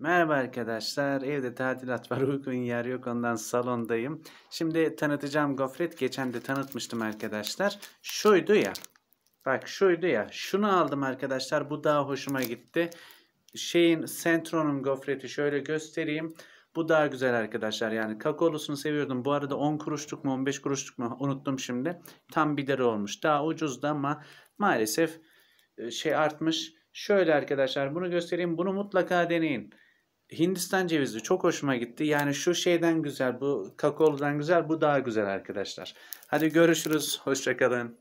Merhaba arkadaşlar. Evde tatilat var. Uygun yer yok. Ondan salondayım. Şimdi tanıtacağım gofret. Geçen de tanıtmıştım arkadaşlar. Şuydu ya. Bak şuydu ya. Şunu aldım arkadaşlar. Bu daha hoşuma gitti. Şeyin sentronun gofreti şöyle göstereyim. Bu daha güzel arkadaşlar. Yani kakaolusunu seviyordum. Bu arada 10 kuruşluk mu 15 kuruşluk mu unuttum şimdi. Tam 1 lira olmuş. Daha ucuzdu ama maalesef e, şey artmış. Şöyle arkadaşlar bunu göstereyim. Bunu mutlaka deneyin. Hindistan cevizi çok hoşuma gitti. Yani şu şeyden güzel, bu kakaoludan güzel, bu daha güzel arkadaşlar. Hadi görüşürüz, hoşçakalın.